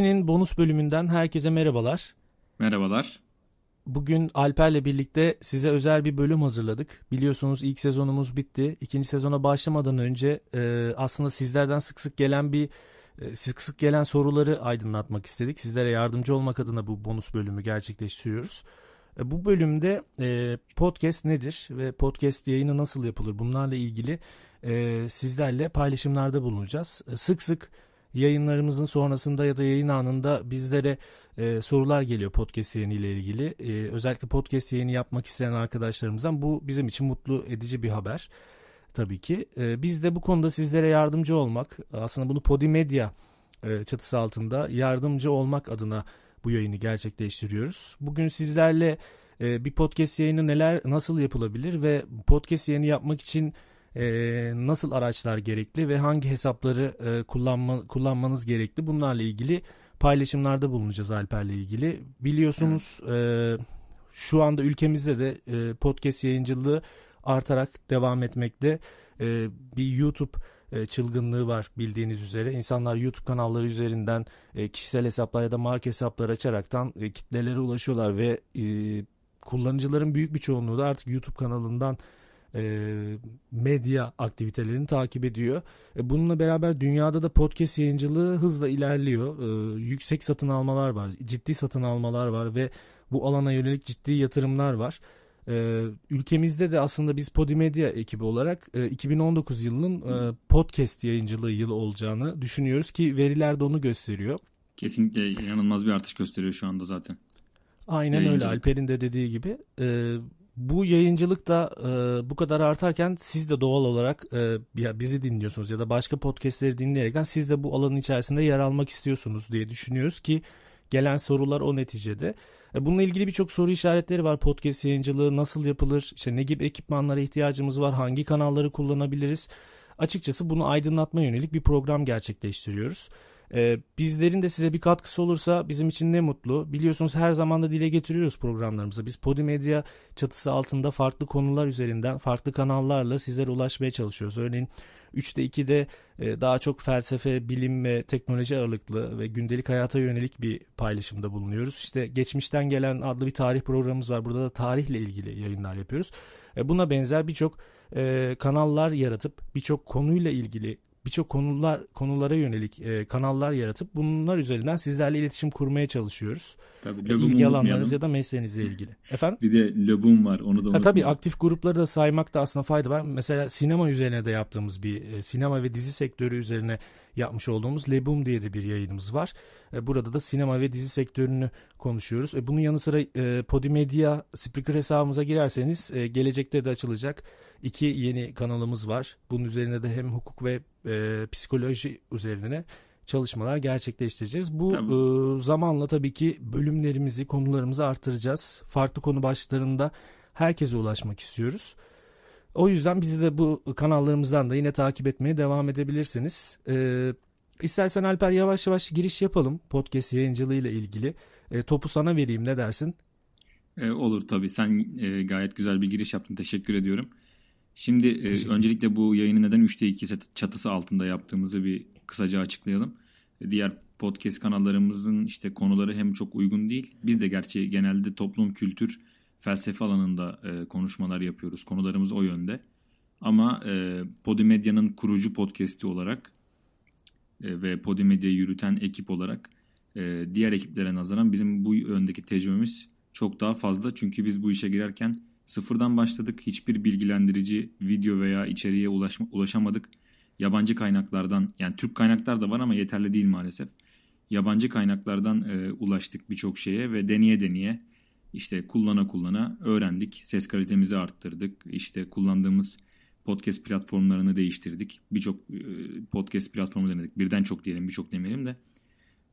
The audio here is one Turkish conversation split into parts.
2'nin bonus bölümünden herkese merhabalar. Merhabalar. Bugün Alper'le birlikte size özel bir bölüm hazırladık. Biliyorsunuz ilk sezonumuz bitti. İkinci sezona başlamadan önce e, aslında sizlerden sık sık gelen bir e, sık sık gelen soruları aydınlatmak istedik. Sizlere yardımcı olmak adına bu bonus bölümü gerçekleştiriyoruz. E, bu bölümde e, podcast nedir ve podcast yayını nasıl yapılır bunlarla ilgili e, sizlerle paylaşımlarda bulunacağız. E, sık sık yayınlarımızın sonrasında ya da yayın anında bizlere e, sorular geliyor podcast yayını ile ilgili. E, özellikle podcast yayını yapmak isteyen arkadaşlarımızdan bu bizim için mutlu edici bir haber tabii ki. E, biz de bu konuda sizlere yardımcı olmak aslında bunu Podimedia e, çatısı altında yardımcı olmak adına bu yayını gerçekleştiriyoruz. Bugün sizlerle e, bir podcast yayını neler nasıl yapılabilir ve podcast yayını yapmak için e, nasıl araçlar gerekli ve hangi hesapları e, kullanma, kullanmanız gerekli bunlarla ilgili paylaşımlarda bulunacağız Alper'le ilgili. Biliyorsunuz evet. e, şu anda ülkemizde de e, podcast yayıncılığı artarak devam etmekte. E, bir YouTube e, çılgınlığı var bildiğiniz üzere. İnsanlar YouTube kanalları üzerinden e, kişisel hesaplar ya da marka hesapları açaraktan e, kitlelere ulaşıyorlar ve e, kullanıcıların büyük bir çoğunluğu da artık YouTube kanalından e, medya aktivitelerini takip ediyor. E, bununla beraber dünyada da podcast yayıncılığı hızla ilerliyor. E, yüksek satın almalar var, ciddi satın almalar var ve bu alana yönelik ciddi yatırımlar var. E, ülkemizde de aslında biz Podimedia ekibi olarak e, 2019 yılının e, podcast yayıncılığı yılı olacağını düşünüyoruz ki veriler de onu gösteriyor. Kesinlikle inanılmaz bir artış gösteriyor şu anda zaten. Aynen Yayıncılık. öyle Alper'in de dediği gibi. E, bu yayıncılık da e, bu kadar artarken siz de doğal olarak e, ya bizi dinliyorsunuz ya da başka podcastleri dinleyerekten siz de bu alanın içerisinde yer almak istiyorsunuz diye düşünüyoruz ki gelen sorular o neticede. E, bununla ilgili birçok soru işaretleri var. Podcast yayıncılığı nasıl yapılır? İşte ne gibi ekipmanlara ihtiyacımız var? Hangi kanalları kullanabiliriz? Açıkçası bunu aydınlatma yönelik bir program gerçekleştiriyoruz. Ee, bizlerin de size bir katkısı olursa bizim için ne mutlu. Biliyorsunuz her zaman da dile getiriyoruz programlarımızı. Biz Podimedya çatısı altında farklı konular üzerinden farklı kanallarla sizlere ulaşmaya çalışıyoruz. Örneğin 3'te 2'de e, daha çok felsefe, bilim ve teknoloji ağırlıklı ve gündelik hayata yönelik bir paylaşımda bulunuyoruz. İşte Geçmişten Gelen adlı bir tarih programımız var. Burada da tarihle ilgili yayınlar yapıyoruz. E, buna benzer birçok e, kanallar yaratıp birçok konuyla ilgili birçok konular konulara yönelik e, kanallar yaratıp bunlar üzerinden sizlerle iletişim kurmaya çalışıyoruz. Tabii e, ilgi alanlarınız ya da mesleğinizle ilgili. Efendim? Bir de lobum var onu da unutmayalım. tabii aktif grupları da saymakta aslında fayda var. Mesela sinema üzerine de yaptığımız bir e, sinema ve dizi sektörü üzerine yapmış olduğumuz Lebum diye de bir yayınımız var. E, burada da sinema ve dizi sektörünü konuşuyoruz. E, bunun yanı sıra e, Podimedia Spreaker hesabımıza girerseniz gelecekte de açılacak iki yeni kanalımız var. Bunun üzerine de hem hukuk ve psikoloji üzerine çalışmalar gerçekleştireceğiz. Bu tamam. zamanla tabii ki bölümlerimizi, konularımızı artıracağız. Farklı konu başlıklarında herkese ulaşmak istiyoruz. O yüzden bizi de bu kanallarımızdan da yine takip etmeye devam edebilirsiniz. Ee, istersen Alper yavaş yavaş giriş yapalım podcast yayıncılığı ile ilgili. E, topu sana vereyim ne dersin? E, olur tabii sen e, gayet güzel bir giriş yaptın teşekkür ediyorum. Şimdi e, teşekkür öncelikle bu yayını neden 3'te 2 çatısı altında yaptığımızı bir kısaca açıklayalım. Diğer podcast kanallarımızın işte konuları hem çok uygun değil. Biz de gerçi genelde toplum kültür felsefe alanında e, konuşmalar yapıyoruz. Konularımız o yönde. Ama e, Podimedya'nın kurucu podcast'i olarak e, ve Podimedya'yı yürüten ekip olarak e, diğer ekiplere nazaran bizim bu yöndeki tecrübemiz çok daha fazla. Çünkü biz bu işe girerken sıfırdan başladık. Hiçbir bilgilendirici video veya içeriğe ulaşma, ulaşamadık. Yabancı kaynaklardan yani Türk kaynaklar da var ama yeterli değil maalesef. Yabancı kaynaklardan e, ulaştık birçok şeye ve deneye deneye işte kullana kullana öğrendik. Ses kalitemizi arttırdık. İşte kullandığımız podcast platformlarını değiştirdik. Birçok e, podcast platformu denedik. Birden çok diyelim, birçok demeyelim de.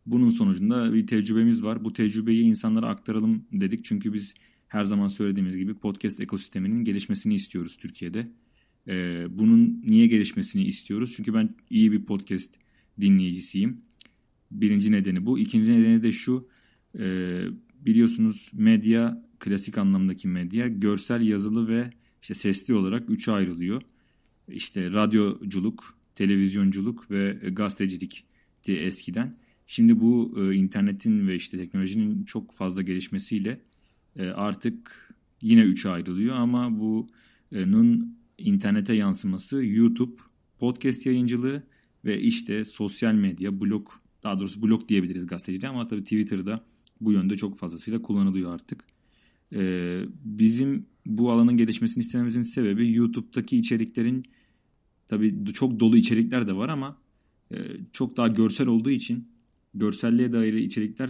Bunun sonucunda bir tecrübemiz var. Bu tecrübeyi insanlara aktaralım dedik. Çünkü biz her zaman söylediğimiz gibi podcast ekosisteminin gelişmesini istiyoruz Türkiye'de. E, bunun niye gelişmesini istiyoruz? Çünkü ben iyi bir podcast dinleyicisiyim. Birinci nedeni bu. İkinci nedeni de şu. E, biliyorsunuz medya klasik anlamdaki medya görsel, yazılı ve işte sesli olarak üçe ayrılıyor. İşte radyoculuk, televizyonculuk ve gazetecilik diye eskiden. Şimdi bu e, internetin ve işte teknolojinin çok fazla gelişmesiyle e, artık yine üçe ayrılıyor ama bunun internete yansıması YouTube, podcast yayıncılığı ve işte sosyal medya, blog daha doğrusu blog diyebiliriz gazetecide ama tabii Twitter'da bu yönde çok fazlasıyla kullanılıyor artık. Ee, bizim bu alanın gelişmesini istememizin sebebi YouTube'daki içeriklerin tabi çok dolu içerikler de var ama e, çok daha görsel olduğu için görselliğe dair içerikler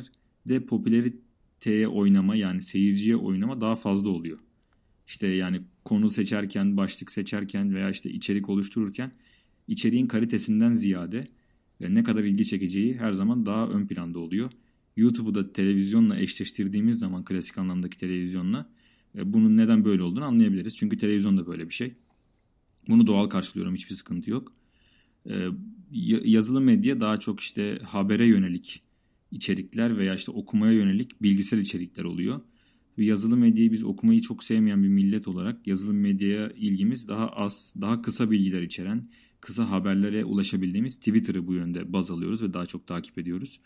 de popülariteye oynama yani seyirciye oynama daha fazla oluyor. İşte yani konu seçerken, başlık seçerken veya işte içerik oluştururken içeriğin kalitesinden ziyade e, ne kadar ilgi çekeceği her zaman daha ön planda oluyor. YouTube'u da televizyonla eşleştirdiğimiz zaman klasik anlamdaki televizyonla e, bunun neden böyle olduğunu anlayabiliriz. Çünkü televizyon da böyle bir şey. Bunu doğal karşılıyorum hiçbir sıkıntı yok. E, yazılı medya daha çok işte habere yönelik içerikler veya işte okumaya yönelik bilgisel içerikler oluyor. Yazılı medyayı biz okumayı çok sevmeyen bir millet olarak yazılı medyaya ilgimiz daha az, daha kısa bilgiler içeren, kısa haberlere ulaşabildiğimiz Twitter'ı bu yönde baz alıyoruz ve daha çok takip ediyoruz.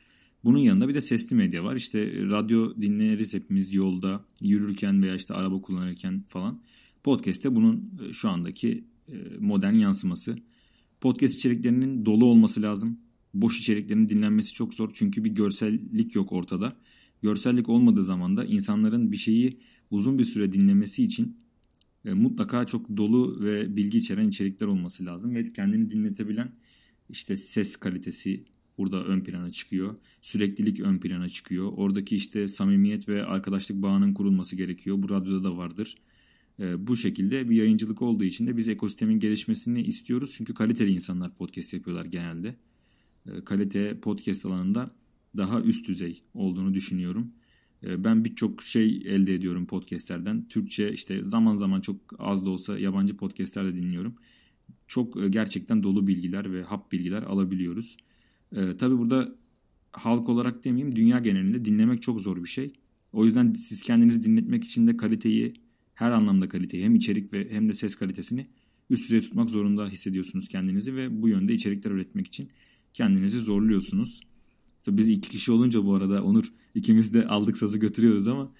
Bunun yanında bir de sesli medya var. İşte e, radyo dinleriz hepimiz yolda, yürürken veya işte araba kullanırken falan. Podcast'te bunun e, şu andaki e, modern yansıması. Podcast içeriklerinin dolu olması lazım. Boş içeriklerin dinlenmesi çok zor çünkü bir görsellik yok ortada. Görsellik olmadığı zaman da insanların bir şeyi uzun bir süre dinlemesi için mutlaka çok dolu ve bilgi içeren içerikler olması lazım ve kendini dinletebilen işte ses kalitesi burada ön plana çıkıyor. Süreklilik ön plana çıkıyor. Oradaki işte samimiyet ve arkadaşlık bağının kurulması gerekiyor. Bu radyoda da vardır. Ee, bu şekilde bir yayıncılık olduğu için de biz ekosistemin gelişmesini istiyoruz. Çünkü kaliteli insanlar podcast yapıyorlar genelde. Ee, kalite podcast alanında daha üst düzey olduğunu düşünüyorum. Ee, ben birçok şey elde ediyorum podcastlerden. Türkçe işte zaman zaman çok az da olsa yabancı podcastler de dinliyorum. Çok e, gerçekten dolu bilgiler ve hap bilgiler alabiliyoruz. E, tabii burada halk olarak demeyeyim dünya genelinde dinlemek çok zor bir şey. O yüzden siz kendinizi dinletmek için de kaliteyi her anlamda kaliteyi hem içerik ve hem de ses kalitesini üst düzey tutmak zorunda hissediyorsunuz kendinizi ve bu yönde içerikler üretmek için kendinizi zorluyorsunuz. Tabii biz iki kişi olunca bu arada Onur ikimiz de aldık sazı götürüyoruz ama.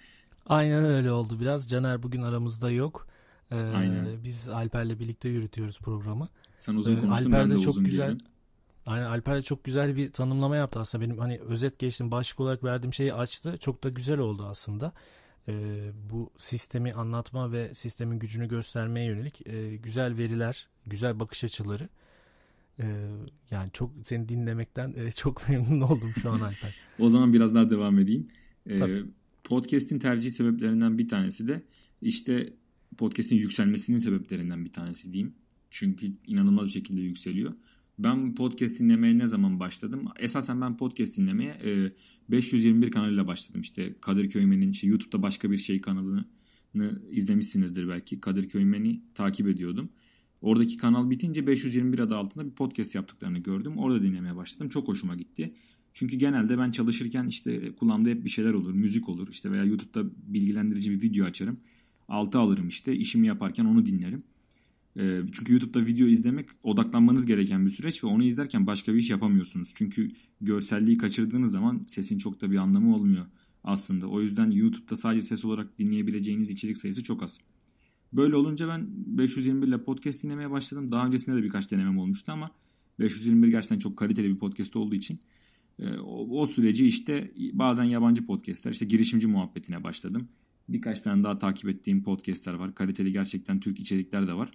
Aynen öyle oldu biraz. Caner bugün aramızda yok. Ee, Aynen. Biz Alper'le birlikte yürütüyoruz programı. Sen uzun ee, konuştun ee, Alper ben de, de çok uzun güzel... Girdim. Aynen Alper de çok güzel bir tanımlama yaptı aslında. Benim hani özet geçtim başlık olarak verdiğim şeyi açtı. Çok da güzel oldu aslında. E, bu sistemi anlatma ve sistemin gücünü göstermeye yönelik e, güzel veriler, güzel bakış açıları. E, yani çok seni dinlemekten e, çok memnun oldum şu an Alper. o zaman biraz daha devam edeyim. E, podcast'in tercih sebeplerinden bir tanesi de işte podcast'in yükselmesinin sebeplerinden bir tanesi diyeyim. Çünkü inanılmaz bir şekilde yükseliyor. Ben podcast dinlemeye ne zaman başladım? Esasen ben podcast dinlemeye e, 521 kanalıyla başladım. İşte Kadir Köymen'in işte YouTube'da başka bir şey kanalını izlemişsinizdir belki. Kadir Köymen'i takip ediyordum. Oradaki kanal bitince 521 adı altında bir podcast yaptıklarını gördüm. Orada dinlemeye başladım. Çok hoşuma gitti. Çünkü genelde ben çalışırken işte kulağımda hep bir şeyler olur. Müzik olur. işte veya YouTube'da bilgilendirici bir video açarım. Altı alırım işte. işimi yaparken onu dinlerim. Ee, çünkü YouTube'da video izlemek odaklanmanız gereken bir süreç ve onu izlerken başka bir iş yapamıyorsunuz. Çünkü görselliği kaçırdığınız zaman sesin çok da bir anlamı olmuyor aslında. O yüzden YouTube'da sadece ses olarak dinleyebileceğiniz içerik sayısı çok az. Böyle olunca ben 521 ile podcast dinlemeye başladım. Daha öncesinde de birkaç denemem olmuştu ama 521 gerçekten çok kaliteli bir podcast olduğu için e, o, süreci işte bazen yabancı podcastler işte girişimci muhabbetine başladım. Birkaç tane daha takip ettiğim podcastler var. Kaliteli gerçekten Türk içerikler de var.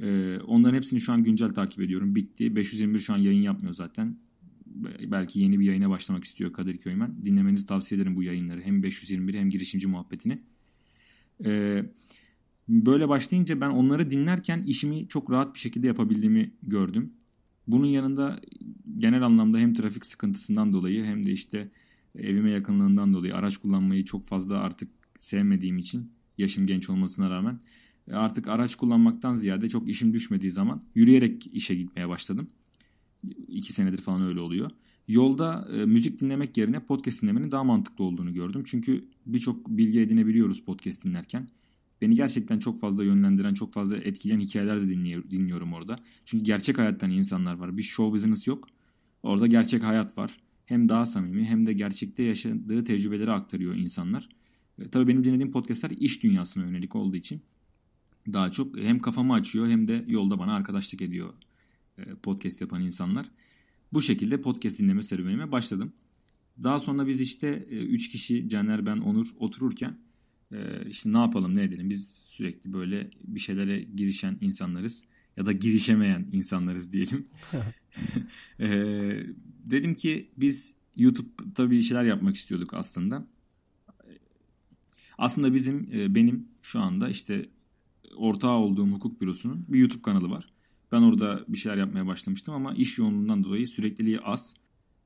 E, onların hepsini şu an güncel takip ediyorum. Bitti. 521 şu an yayın yapmıyor zaten. Belki yeni bir yayına başlamak istiyor Kadir Köymen. Dinlemenizi tavsiye ederim bu yayınları. Hem 521 hem girişimci muhabbetini. Eee böyle başlayınca ben onları dinlerken işimi çok rahat bir şekilde yapabildiğimi gördüm. Bunun yanında genel anlamda hem trafik sıkıntısından dolayı hem de işte evime yakınlığından dolayı araç kullanmayı çok fazla artık sevmediğim için yaşım genç olmasına rağmen e, artık araç kullanmaktan ziyade çok işim düşmediği zaman yürüyerek işe gitmeye başladım. İki senedir falan öyle oluyor. Yolda e, müzik dinlemek yerine podcast dinlemenin daha mantıklı olduğunu gördüm. Çünkü birçok bilgi edinebiliyoruz podcast dinlerken. Beni gerçekten çok fazla yönlendiren, çok fazla etkileyen hikayeler de dinliyorum orada. Çünkü gerçek hayattan insanlar var. Bir show business yok. Orada gerçek hayat var. Hem daha samimi hem de gerçekte yaşadığı tecrübeleri aktarıyor insanlar. E, tabii benim dinlediğim podcastler iş dünyasına yönelik olduğu için daha çok hem kafamı açıyor hem de yolda bana arkadaşlık ediyor e, podcast yapan insanlar. Bu şekilde podcast dinleme serüvenime başladım. Daha sonra biz işte 3 e, kişi Caner, ben, Onur otururken e, işte ne yapalım ne edelim biz sürekli böyle bir şeylere girişen insanlarız ya da girişemeyen insanlarız diyelim. dedim ki biz YouTube'da bir şeyler yapmak istiyorduk aslında. Aslında bizim benim şu anda işte ortağı olduğum hukuk bürosunun bir YouTube kanalı var. Ben orada bir şeyler yapmaya başlamıştım ama iş yoğunluğundan dolayı sürekliliği az.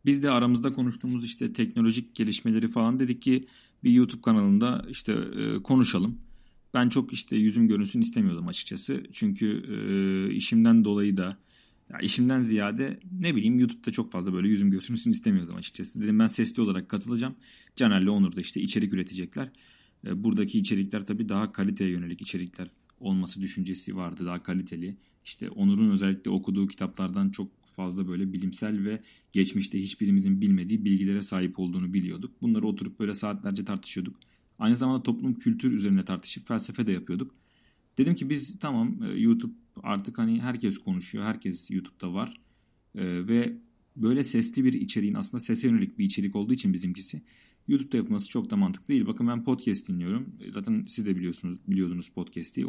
Biz de aramızda konuştuğumuz işte teknolojik gelişmeleri falan dedik ki bir YouTube kanalında işte e, konuşalım. Ben çok işte yüzüm görünsün istemiyordum açıkçası. Çünkü e, işimden dolayı da ya işimden ziyade ne bileyim YouTube'da çok fazla böyle yüzüm görünsün istemiyordum açıkçası. Dedim ben sesli olarak katılacağım. Caner'le Onur da işte içerik üretecekler. E, buradaki içerikler tabii daha kaliteye yönelik içerikler olması düşüncesi vardı daha kaliteli. İşte Onur'un özellikle okuduğu kitaplardan çok fazla böyle bilimsel ve geçmişte hiçbirimizin bilmediği bilgilere sahip olduğunu biliyorduk. Bunları oturup böyle saatlerce tartışıyorduk. Aynı zamanda toplum kültür üzerine tartışıp felsefe de yapıyorduk. Dedim ki biz tamam e, YouTube artık hani herkes konuşuyor. Herkes YouTube'da var. Ee, ve böyle sesli bir içeriğin aslında sese yönelik bir içerik olduğu için bizimkisi YouTube'da yapılması çok da mantıklı değil. Bakın ben podcast dinliyorum. E, zaten siz de biliyorsunuz, biliyordunuz podcast'i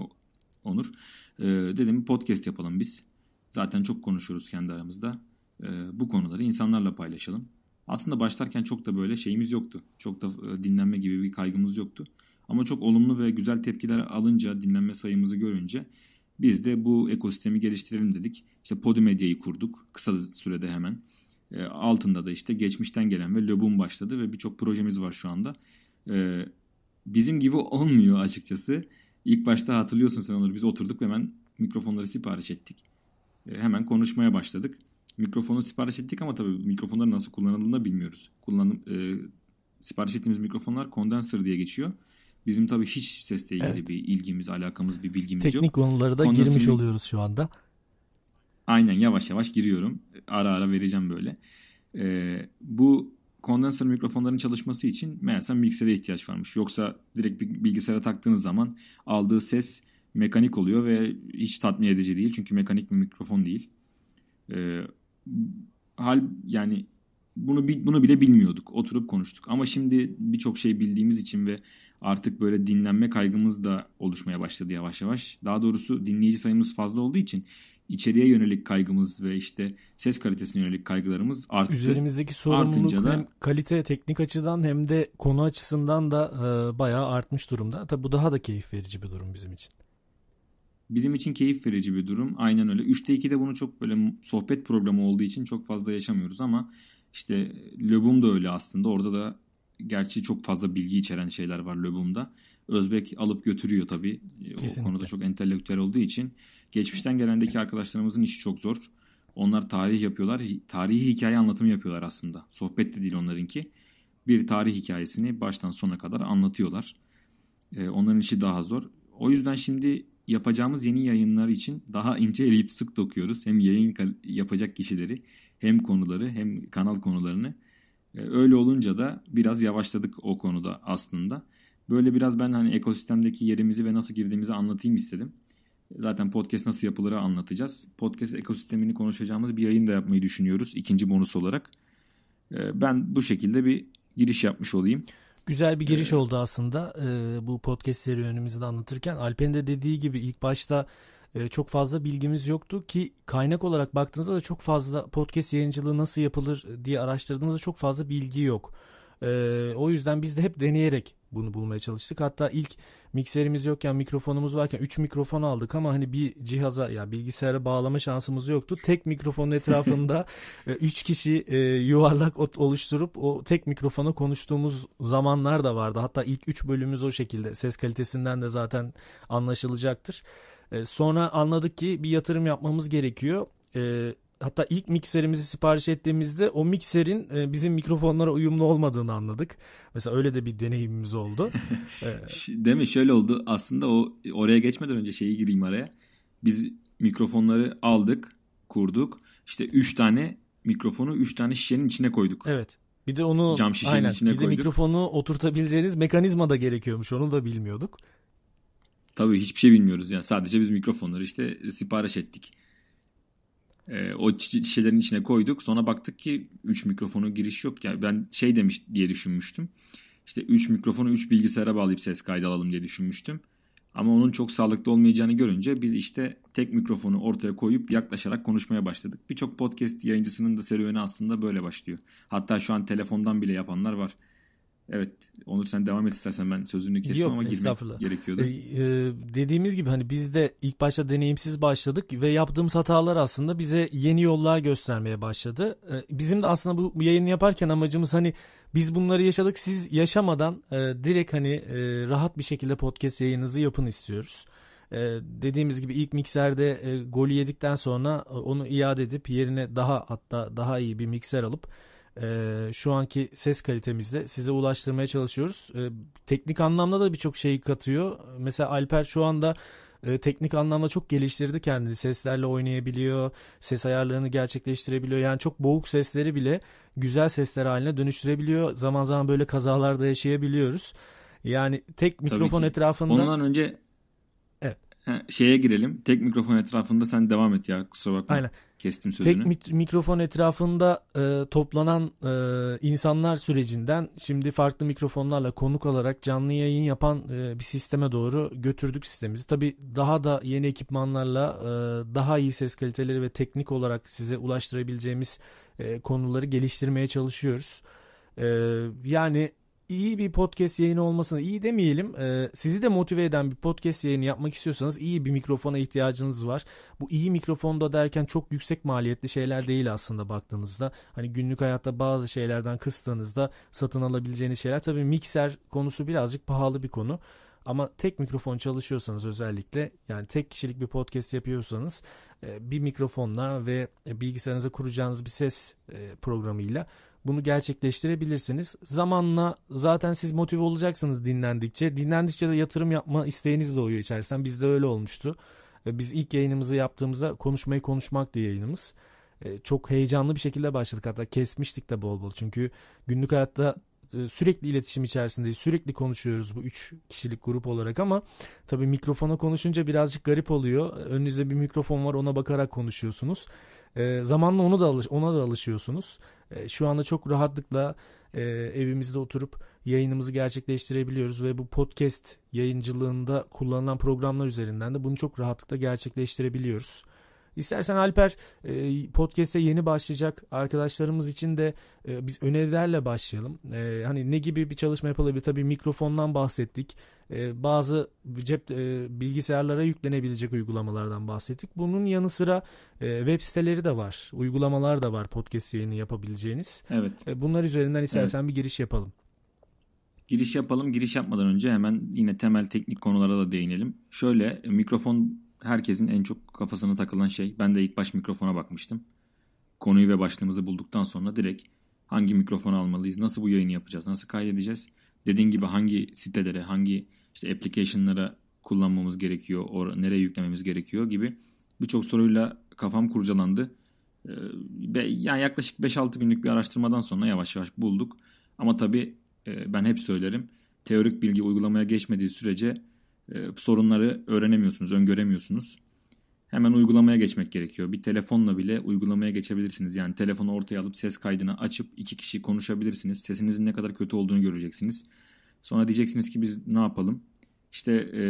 Onur. Ee, dedim podcast yapalım biz. Zaten çok konuşuyoruz kendi aramızda. Ee, bu konuları insanlarla paylaşalım. Aslında başlarken çok da böyle şeyimiz yoktu. Çok da e, dinlenme gibi bir kaygımız yoktu. Ama çok olumlu ve güzel tepkiler alınca, dinlenme sayımızı görünce biz de bu ekosistemi geliştirelim dedik. İşte Podimedya'yı kurduk kısa sürede hemen. E, altında da işte geçmişten gelen ve Löbun başladı ve birçok projemiz var şu anda. E, bizim gibi olmuyor açıkçası. İlk başta hatırlıyorsun sen onları biz oturduk ve hemen mikrofonları sipariş ettik. E, hemen konuşmaya başladık. Mikrofonu sipariş ettik ama tabii mikrofonların nasıl kullanıldığını bilmiyoruz. Kullanım, e, sipariş ettiğimiz mikrofonlar kondenser diye geçiyor. Bizim tabii hiç sesle ilgili evet. bir ilgimiz, alakamız, bir bilgimiz Teknik yok. Teknik konulara da Ondan girmiş sonra... oluyoruz şu anda. Aynen yavaş yavaş giriyorum. Ara ara vereceğim böyle. Ee, bu kondenser mikrofonların çalışması için meğersem miksere ihtiyaç varmış. Yoksa direkt bilgisayara taktığınız zaman aldığı ses mekanik oluyor ve hiç tatmin edici değil. Çünkü mekanik bir mikrofon değil. Ee, hal yani bunu bunu bile bilmiyorduk. Oturup konuştuk. Ama şimdi birçok şey bildiğimiz için ve artık böyle dinlenme kaygımız da oluşmaya başladı yavaş yavaş. Daha doğrusu dinleyici sayımız fazla olduğu için içeriye yönelik kaygımız ve işte ses kalitesine yönelik kaygılarımız arttı. Üzerimizdeki sorumluluk Artınca da, hem kalite teknik açıdan hem de konu açısından da e, bayağı artmış durumda. Tabi bu daha da keyif verici bir durum bizim için. Bizim için keyif verici bir durum. Aynen öyle. 3'te 2'de bunu çok böyle sohbet programı olduğu için çok fazla yaşamıyoruz ama işte Löbum da öyle aslında. Orada da gerçi çok fazla bilgi içeren şeyler var Löbum'da. Özbek alıp götürüyor tabii. Kesinlikle. O konuda çok entelektüel olduğu için. Geçmişten gelendeki arkadaşlarımızın işi çok zor. Onlar tarih yapıyorlar. Tarihi hikaye anlatımı yapıyorlar aslında. Sohbet de değil onlarınki. Bir tarih hikayesini baştan sona kadar anlatıyorlar. Ee, onların işi daha zor. O yüzden şimdi yapacağımız yeni yayınlar için daha ince eleyip sık dokuyoruz. Hem yayın yapacak kişileri hem konuları hem kanal konularını. Ee, öyle olunca da biraz yavaşladık o konuda aslında. Böyle biraz ben hani ekosistemdeki yerimizi ve nasıl girdiğimizi anlatayım istedim. Zaten podcast nasıl yapıları anlatacağız. Podcast ekosistemini konuşacağımız bir yayın da yapmayı düşünüyoruz ikinci bonus olarak. Ee, ben bu şekilde bir giriş yapmış olayım. Güzel bir giriş ee, oldu aslında ee, bu podcast serüvenimizi de anlatırken. Alper'in de dediği gibi ilk başta e, çok fazla bilgimiz yoktu ki kaynak olarak baktığınızda da çok fazla podcast yayıncılığı nasıl yapılır diye araştırdığınızda çok fazla bilgi yok. Ee, o yüzden biz de hep deneyerek bunu bulmaya çalıştık. Hatta ilk mikserimiz yokken mikrofonumuz varken 3 mikrofon aldık ama hani bir cihaza ya yani bilgisayara bağlama şansımız yoktu. Tek mikrofonun etrafında 3 e, kişi e, yuvarlak oluşturup o tek mikrofona konuştuğumuz zamanlar da vardı. Hatta ilk 3 bölümümüz o şekilde. Ses kalitesinden de zaten anlaşılacaktır. E, sonra anladık ki bir yatırım yapmamız gerekiyor. E, hatta ilk mikserimizi sipariş ettiğimizde o mikserin e, bizim mikrofonlara uyumlu olmadığını anladık. Mesela öyle de bir deneyimimiz oldu. E, değil mi? Şöyle oldu. Aslında o oraya geçmeden önce şeyi gireyim araya. Biz mikrofonları aldık, kurduk. İşte 3 tane mikrofonu 3 tane şişenin içine koyduk. Evet. Bir de onu cam şişenin aynen, içine bir koyduk. Bir de mikrofonu oturtabileceğiniz mekanizma da gerekiyormuş. Onu da bilmiyorduk. Tabii hiçbir şey bilmiyoruz yani. Sadece biz mikrofonları işte sipariş ettik. E, o şişelerin içine koyduk. Sonra baktık ki 3 mikrofonu giriş yok. Yani ben şey demiş diye düşünmüştüm. İşte 3 mikrofonu 3 bilgisayara bağlayıp ses kaydı alalım diye düşünmüştüm. Ama onun çok sağlıklı olmayacağını görünce biz işte tek mikrofonu ortaya koyup yaklaşarak konuşmaya başladık. Birçok podcast yayıncısının da serüveni aslında böyle başlıyor. Hatta şu an telefondan bile yapanlar var. Evet Onur sen devam et istersen ben sözünü kestim Yok, ama girmek gerekiyordu. Ee, e, dediğimiz gibi hani biz de ilk başta deneyimsiz başladık ve yaptığımız hatalar aslında bize yeni yollar göstermeye başladı. Ee, bizim de aslında bu, bu yayını yaparken amacımız hani biz bunları yaşadık siz yaşamadan e, direkt hani e, rahat bir şekilde podcast yayınınızı yapın istiyoruz. Ee, dediğimiz gibi ilk mikserde e, golü yedikten sonra e, onu iade edip yerine daha hatta daha iyi bir mikser alıp e, şu anki ses kalitemizle size ulaştırmaya çalışıyoruz. E, teknik anlamda da birçok şey katıyor. Mesela Alper şu anda e, teknik anlamda çok geliştirdi kendini. Seslerle oynayabiliyor, ses ayarlarını gerçekleştirebiliyor. Yani çok boğuk sesleri bile güzel sesler haline dönüştürebiliyor. Zaman zaman böyle kazalarda yaşayabiliyoruz. Yani tek mikrofon etrafında... Ondan önce şeye girelim. Tek mikrofon etrafında sen devam et ya kusura bakma. Aynen. Kestim sözünü. Tek mikrofon etrafında e, toplanan e, insanlar sürecinden şimdi farklı mikrofonlarla konuk olarak canlı yayın yapan e, bir sisteme doğru götürdük sistemimizi. Tabii daha da yeni ekipmanlarla e, daha iyi ses kaliteleri ve teknik olarak size ulaştırabileceğimiz e, konuları geliştirmeye çalışıyoruz. E, yani iyi bir podcast yayını olmasını iyi demeyelim. E, sizi de motive eden bir podcast yayını yapmak istiyorsanız iyi bir mikrofona ihtiyacınız var. Bu iyi mikrofonda derken çok yüksek maliyetli şeyler değil aslında baktığınızda. Hani günlük hayatta bazı şeylerden kıstığınızda satın alabileceğiniz şeyler. Tabii mikser konusu birazcık pahalı bir konu. Ama tek mikrofon çalışıyorsanız özellikle yani tek kişilik bir podcast yapıyorsanız e, bir mikrofonla ve e, bilgisayarınıza kuracağınız bir ses e, programıyla bunu gerçekleştirebilirsiniz. Zamanla zaten siz motive olacaksınız dinlendikçe. Dinlendikçe de yatırım yapma isteğiniz doğuyor içerisinden. Bizde öyle olmuştu. E, biz ilk yayınımızı yaptığımızda konuşmayı konuşmak diye yayınımız. E, çok heyecanlı bir şekilde başladık hatta kesmiştik de bol bol. Çünkü günlük hayatta e, sürekli iletişim içerisindeyiz. Sürekli konuşuyoruz bu üç kişilik grup olarak ama tabii mikrofona konuşunca birazcık garip oluyor. Önünüzde bir mikrofon var ona bakarak konuşuyorsunuz. Zamanla onu da alış ona da alışıyorsunuz. E, şu anda çok rahatlıkla e, evimizde oturup yayınımızı gerçekleştirebiliyoruz ve bu podcast yayıncılığında kullanılan programlar üzerinden de bunu çok rahatlıkla gerçekleştirebiliyoruz. İstersen Alper e, podcast'e yeni başlayacak arkadaşlarımız için de e, biz önerilerle başlayalım. E, hani ne gibi bir çalışma yapılabilir? Tabii mikrofondan bahsettik. E, bazı cep e, bilgisayarlara yüklenebilecek uygulamalardan bahsettik. Bunun yanı sıra e, web siteleri de var. Uygulamalar da var podcast yayını yapabileceğiniz. Evet. E, bunlar üzerinden istersen evet. bir giriş yapalım. Giriş yapalım. Giriş yapmadan önce hemen yine temel teknik konulara da değinelim. Şöyle mikrofon herkesin en çok kafasına takılan şey. Ben de ilk baş mikrofona bakmıştım. Konuyu ve başlığımızı bulduktan sonra direkt hangi mikrofonu almalıyız, nasıl bu yayını yapacağız, nasıl kaydedeceğiz, dediğin gibi hangi sitelere, hangi işte application'lara kullanmamız gerekiyor, or nereye yüklememiz gerekiyor gibi birçok soruyla kafam kurcalandı. Ee, yani yaklaşık 5-6 günlük bir araştırmadan sonra yavaş yavaş bulduk. Ama tabii e, ben hep söylerim teorik bilgi uygulamaya geçmediği sürece e, sorunları öğrenemiyorsunuz, öngöremiyorsunuz. Hemen uygulamaya geçmek gerekiyor. Bir telefonla bile uygulamaya geçebilirsiniz. Yani telefonu ortaya alıp ses kaydını açıp iki kişi konuşabilirsiniz. Sesinizin ne kadar kötü olduğunu göreceksiniz. Sonra diyeceksiniz ki biz ne yapalım? İşte e,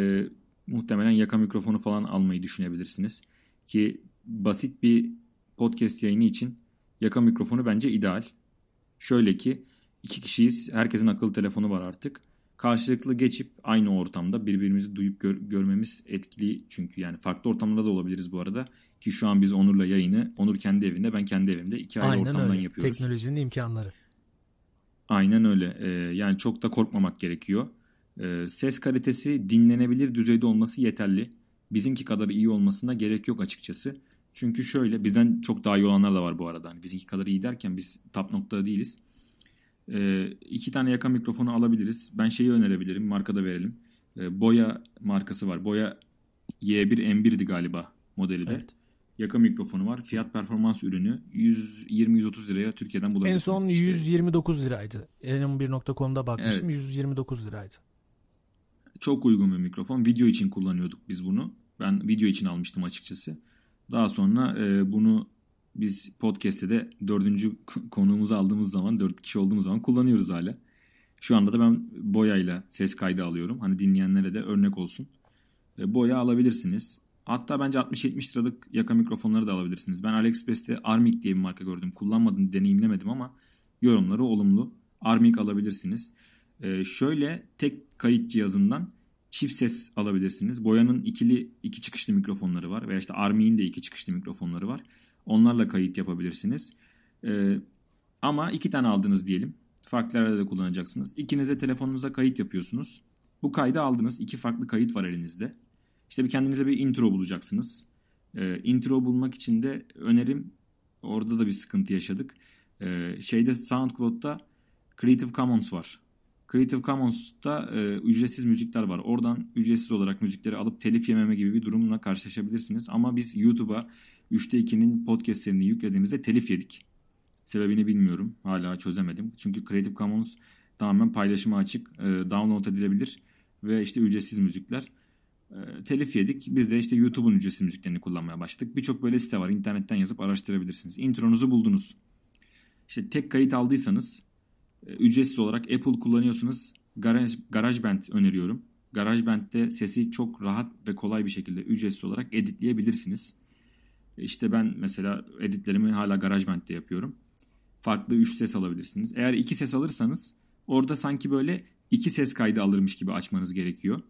muhtemelen yaka mikrofonu falan almayı düşünebilirsiniz. Ki basit bir podcast yayını için yaka mikrofonu bence ideal. Şöyle ki iki kişiyiz herkesin akıllı telefonu var artık karşılıklı geçip aynı ortamda birbirimizi duyup gör, görmemiz etkili çünkü yani farklı ortamlarda da olabiliriz bu arada ki şu an biz Onur'la yayını Onur kendi evinde ben kendi evimde iki ayrı Aynen ortamdan öyle. yapıyoruz. Teknolojinin imkanları. Aynen öyle. Ee, yani çok da korkmamak gerekiyor. Ee, ses kalitesi dinlenebilir düzeyde olması yeterli. Bizimki kadar iyi olmasına gerek yok açıkçası. Çünkü şöyle bizden çok daha iyi olanlar da var bu arada. Hani bizimki kadar iyi derken biz tap noktada değiliz. E, iki tane yaka mikrofonu alabiliriz. Ben şeyi önerebilirim. Markada verelim. E, Boya markası var. Boya Y1M1'di galiba modeli de. Evet. Yaka mikrofonu var. Fiyat performans ürünü 120-130 liraya Türkiye'den bulabilirsiniz. En son işte. 129 liraydı. Enum1.com'da bakmıştım. Evet. 129 liraydı. Çok uygun bir mikrofon. Video için kullanıyorduk biz bunu. Ben video için almıştım açıkçası. Daha sonra e, bunu biz podcast'te de dördüncü konuğumuzu aldığımız zaman, dört kişi olduğumuz zaman kullanıyoruz hala. Şu anda da ben boyayla ses kaydı alıyorum. Hani dinleyenlere de örnek olsun. E, boya alabilirsiniz. Hatta bence 60-70 liralık yaka mikrofonları da alabilirsiniz. Ben AliExpress'te Armic diye bir marka gördüm. Kullanmadım, deneyimlemedim ama yorumları olumlu. Armic alabilirsiniz. Ee, şöyle tek kayıt cihazından çift ses alabilirsiniz. Boyanın ikili iki çıkışlı mikrofonları var veya işte Armic'in de iki çıkışlı mikrofonları var. Onlarla kayıt yapabilirsiniz. E, ama iki tane aldınız diyelim. Farklı yerlerde kullanacaksınız. İkinize telefonunuza kayıt yapıyorsunuz. Bu kaydı aldınız. İki farklı kayıt var elinizde. İşte bir kendinize bir intro bulacaksınız. E, intro bulmak için de önerim orada da bir sıkıntı yaşadık. E, şeyde SoundCloud'da Creative Commons var. Creative Commons'ta e, ücretsiz müzikler var. Oradan ücretsiz olarak müzikleri alıp telif yememe gibi bir durumla karşılaşabilirsiniz. Ama biz YouTube'a 3'te 2'nin podcastlerini yüklediğimizde telif yedik. Sebebini bilmiyorum. Hala çözemedim. Çünkü Creative Commons tamamen paylaşıma açık. E, download edilebilir. Ve işte ücretsiz müzikler. E, telif yedik. Biz de işte YouTube'un ücretsiz müziklerini kullanmaya başladık. Birçok böyle site var. İnternetten yazıp araştırabilirsiniz. Intronuzu buldunuz. İşte tek kayıt aldıysanız e, ücretsiz olarak Apple kullanıyorsunuz. Garage GarageBand öneriyorum. GarageBand'de sesi çok rahat ve kolay bir şekilde ücretsiz olarak editleyebilirsiniz. İşte ben mesela editlerimi hala GarageBand'de yapıyorum. Farklı 3 ses alabilirsiniz. Eğer 2 ses alırsanız orada sanki böyle 2 ses kaydı alırmış gibi açmanız gerekiyor.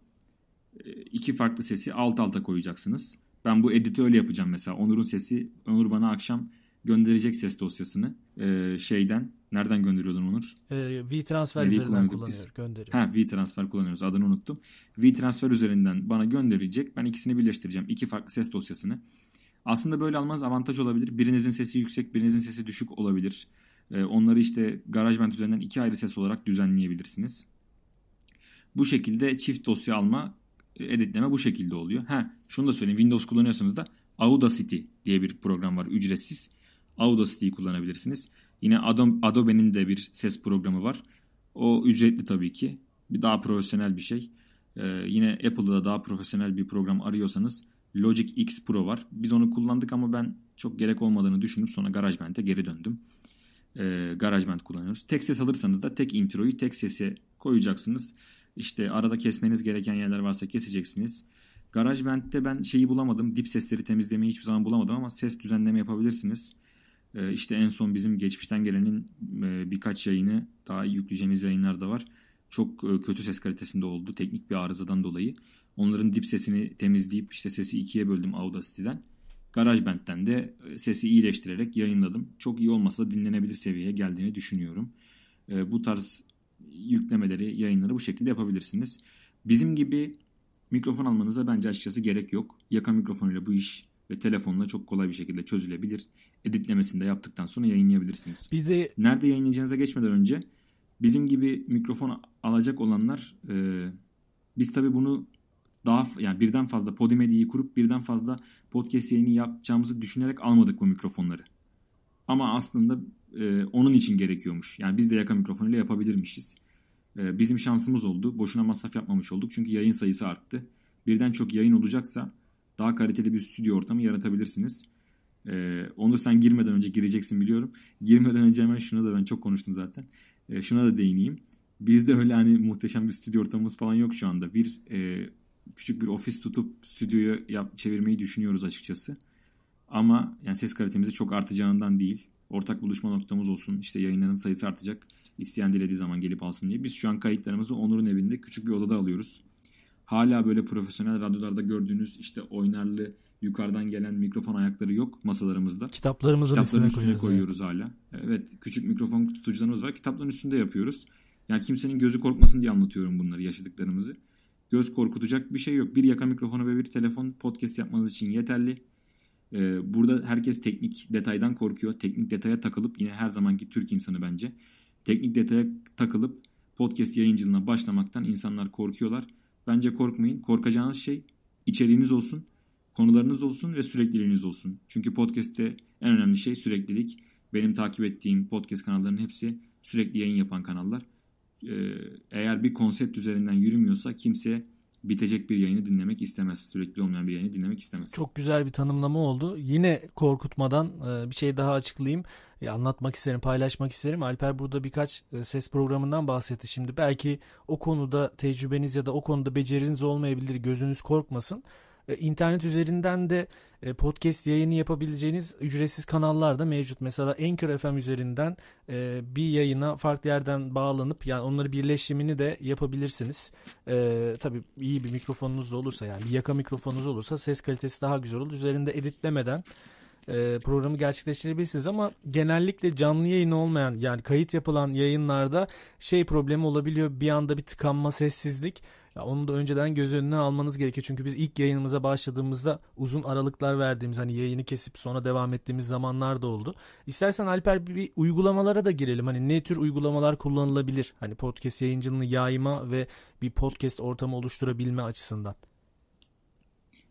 Ee, iki farklı sesi alt alta koyacaksınız. Ben bu editi öyle yapacağım mesela. Onur'un sesi, Onur bana akşam gönderecek ses dosyasını ee, şeyden. Nereden gönderiyordun Onur? Ee, V-Transfer üzerinden kullanıyor, gönderiyor. Ha, V-Transfer kullanıyoruz. Adını unuttum. V-Transfer üzerinden bana gönderecek. Ben ikisini birleştireceğim. iki farklı ses dosyasını. Aslında böyle almanız avantaj olabilir. Birinizin sesi yüksek, birinizin sesi düşük olabilir. Ee, onları işte GarageBand üzerinden iki ayrı ses olarak düzenleyebilirsiniz. Bu şekilde çift dosya alma, e, editleme bu şekilde oluyor. Ha, şunu da söyleyeyim. Windows kullanıyorsanız da Audacity diye bir program var ücretsiz. Audacity'yi kullanabilirsiniz. Yine Adobe'nin de bir ses programı var. O ücretli tabii ki. Bir daha profesyonel bir şey. Ee, yine Apple'da da daha profesyonel bir program arıyorsanız Logic X Pro var. Biz onu kullandık ama ben çok gerek olmadığını düşünüp sonra GarageBand'e geri döndüm. Ee, GarageBand kullanıyoruz. Tek ses alırsanız da tek introyu tek sese koyacaksınız. İşte arada kesmeniz gereken yerler varsa keseceksiniz. GarageBand'de ben şeyi bulamadım. Dip sesleri temizlemeyi hiçbir zaman bulamadım ama ses düzenleme yapabilirsiniz. Ee, işte en son bizim geçmişten gelenin e, birkaç yayını daha yükleyeceğimiz yayınlar da var. Çok e, kötü ses kalitesinde oldu teknik bir arızadan dolayı. Onların dip sesini temizleyip işte sesi ikiye böldüm Audacity'den. GarageBand'den de e, sesi iyileştirerek yayınladım. Çok iyi olmasa da dinlenebilir seviyeye geldiğini düşünüyorum. E, bu tarz yüklemeleri, yayınları bu şekilde yapabilirsiniz. Bizim gibi mikrofon almanıza bence açıkçası gerek yok. Yaka mikrofonuyla bu iş ve telefonla çok kolay bir şekilde çözülebilir. Editlemesini de yaptıktan sonra yayınlayabilirsiniz. Bir de nerede yayınlayacağınıza geçmeden önce bizim gibi mikrofon alacak olanlar e, biz tabii bunu daha yani birden fazla Podimedi'yi kurup birden fazla podcast yayını yapacağımızı düşünerek almadık bu mikrofonları. Ama aslında e, onun için gerekiyormuş. Yani biz de yaka mikrofonuyla yapabilirmişiz. E, bizim şansımız oldu. Boşuna masraf yapmamış olduk. Çünkü yayın sayısı arttı. Birden çok yayın olacaksa daha kaliteli bir stüdyo ortamı yaratabilirsiniz. E, onu sen girmeden önce gireceksin biliyorum. Girmeden önce hemen şuna da ben çok konuştum zaten. E, şuna da değineyim. Bizde öyle hani muhteşem bir stüdyo ortamımız falan yok şu anda. Bir e, küçük bir ofis tutup stüdyoyu yap, çevirmeyi düşünüyoruz açıkçası. Ama yani ses kalitemizi çok artacağından değil. Ortak buluşma noktamız olsun. İşte yayınların sayısı artacak. İsteyen dilediği zaman gelip alsın diye. Biz şu an kayıtlarımızı Onur'un evinde küçük bir odada alıyoruz. Hala böyle profesyonel radyolarda gördüğünüz işte oynarlı yukarıdan gelen mikrofon ayakları yok masalarımızda. Kitaplarımızı Kitapların üstüne, üstüne koyuyoruz yani. hala. Evet küçük mikrofon tutucularımız var. Kitapların üstünde yapıyoruz. Yani kimsenin gözü korkmasın diye anlatıyorum bunları yaşadıklarımızı göz korkutacak bir şey yok. Bir yaka mikrofonu ve bir telefon podcast yapmanız için yeterli. Ee, burada herkes teknik detaydan korkuyor. Teknik detaya takılıp yine her zamanki Türk insanı bence. Teknik detaya takılıp podcast yayıncılığına başlamaktan insanlar korkuyorlar. Bence korkmayın. Korkacağınız şey içeriğiniz olsun, konularınız olsun ve sürekliliğiniz olsun. Çünkü podcast'te en önemli şey süreklilik. Benim takip ettiğim podcast kanallarının hepsi sürekli yayın yapan kanallar. Ee, eğer bir konsept üzerinden yürümüyorsa kimse bitecek bir yayını dinlemek istemez. Sürekli olmayan bir yayını dinlemek istemez. Çok güzel bir tanımlama oldu. Yine korkutmadan e, bir şey daha açıklayayım. E, anlatmak isterim, paylaşmak isterim. Alper burada birkaç e, ses programından bahsetti şimdi. Belki o konuda tecrübeniz ya da o konuda beceriniz olmayabilir. Gözünüz korkmasın. E, internet üzerinden de e, podcast yayını yapabileceğiniz ücretsiz kanallar da mevcut. Mesela Anchor FM üzerinden e, bir yayına farklı yerden bağlanıp yani onları birleşimini de yapabilirsiniz. Tabii iyi bir mikrofonunuz da olursa yani bir yaka mikrofonunuz olursa ses kalitesi daha güzel olur. Üzerinde editlemeden programı gerçekleştirebilirsiniz ama genellikle canlı yayın olmayan yani kayıt yapılan yayınlarda şey problemi olabiliyor bir anda bir tıkanma sessizlik ya onu da önceden göz önüne almanız gerekiyor. Çünkü biz ilk yayınımıza başladığımızda uzun aralıklar verdiğimiz hani yayını kesip sonra devam ettiğimiz zamanlar da oldu. İstersen Alper bir uygulamalara da girelim. Hani ne tür uygulamalar kullanılabilir? Hani podcast yayıncılığını yayma ve bir podcast ortamı oluşturabilme açısından.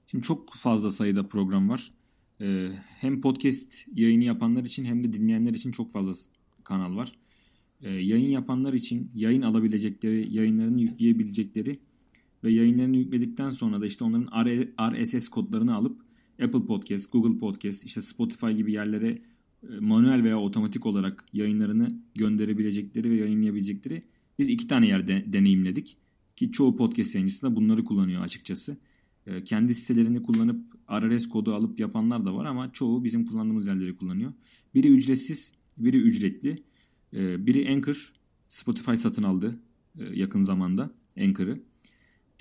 Şimdi çok fazla sayıda program var. Ee, hem podcast yayını yapanlar için hem de dinleyenler için çok fazla kanal var. Ee, yayın yapanlar için yayın alabilecekleri, yayınlarını yükleyebilecekleri ve yayınlarını yükledikten sonra da işte onların RSS kodlarını alıp Apple Podcast, Google Podcast, işte Spotify gibi yerlere e, manuel veya otomatik olarak yayınlarını gönderebilecekleri ve yayınlayabilecekleri biz iki tane yerde deneyimledik. Ki çoğu podcast yayıncısı da bunları kullanıyor açıkçası. E, kendi sitelerini kullanıp RRS kodu alıp yapanlar da var ama çoğu bizim kullandığımız yerleri kullanıyor. Biri ücretsiz, biri ücretli. E, biri Anchor, Spotify satın aldı yakın zamanda Anchor'ı.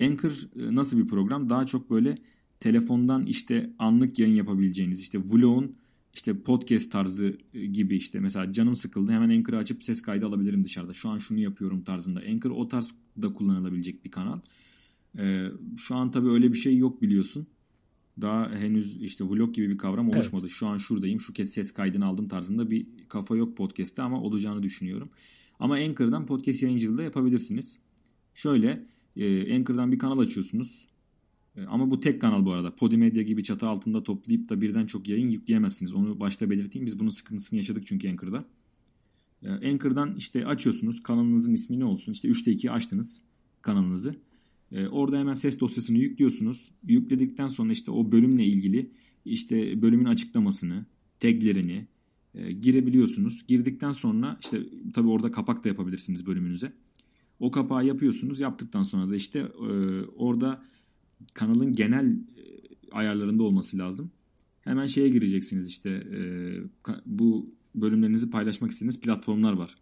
Anchor e, nasıl bir program? Daha çok böyle telefondan işte anlık yayın yapabileceğiniz işte vlogun işte podcast tarzı e, gibi işte mesela canım sıkıldı hemen Anchor'ı açıp ses kaydı alabilirim dışarıda. Şu an şunu yapıyorum tarzında. Anchor o tarz da kullanılabilecek bir kanal. Ee, şu an tabii öyle bir şey yok biliyorsun. Daha henüz işte vlog gibi bir kavram oluşmadı. Evet. Şu an şuradayım şu kez ses kaydını aldım tarzında bir kafa yok podcast'te ama olacağını düşünüyorum. Ama Anchor'dan podcast yayıncılığı da yapabilirsiniz. Şöyle e, Anchor'dan bir kanal açıyorsunuz. E, ama bu tek kanal bu arada. Podimedia gibi çatı altında toplayıp da birden çok yayın yükleyemezsiniz. Onu başta belirteyim. Biz bunun sıkıntısını yaşadık çünkü Anchor'da. E, Anchor'dan işte açıyorsunuz. Kanalınızın ismi ne olsun? İşte 3'te 2 açtınız kanalınızı. E, orada hemen ses dosyasını yüklüyorsunuz. Yükledikten sonra işte o bölümle ilgili işte bölümün açıklamasını, taglerini e, girebiliyorsunuz. Girdikten sonra işte tabii orada kapak da yapabilirsiniz bölümünüze. O kapağı yapıyorsunuz. Yaptıktan sonra da işte e, orada kanalın genel e, ayarlarında olması lazım. Hemen şeye gireceksiniz işte e, bu bölümlerinizi paylaşmak istediğiniz platformlar var.